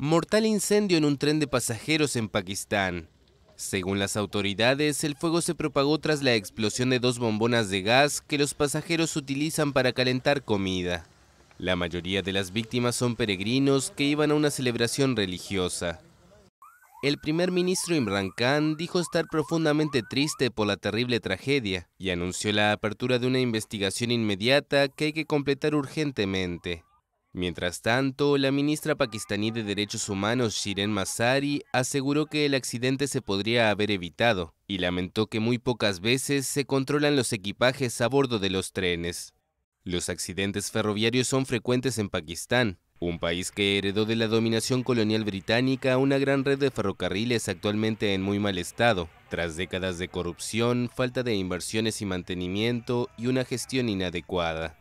Mortal incendio en un tren de pasajeros en Pakistán. Según las autoridades, el fuego se propagó tras la explosión de dos bombonas de gas que los pasajeros utilizan para calentar comida. La mayoría de las víctimas son peregrinos que iban a una celebración religiosa. El primer ministro Imran Khan dijo estar profundamente triste por la terrible tragedia y anunció la apertura de una investigación inmediata que hay que completar urgentemente. Mientras tanto, la ministra pakistaní de Derechos Humanos Shiren Masari aseguró que el accidente se podría haber evitado y lamentó que muy pocas veces se controlan los equipajes a bordo de los trenes. Los accidentes ferroviarios son frecuentes en Pakistán, un país que heredó de la dominación colonial británica una gran red de ferrocarriles actualmente en muy mal estado, tras décadas de corrupción, falta de inversiones y mantenimiento y una gestión inadecuada.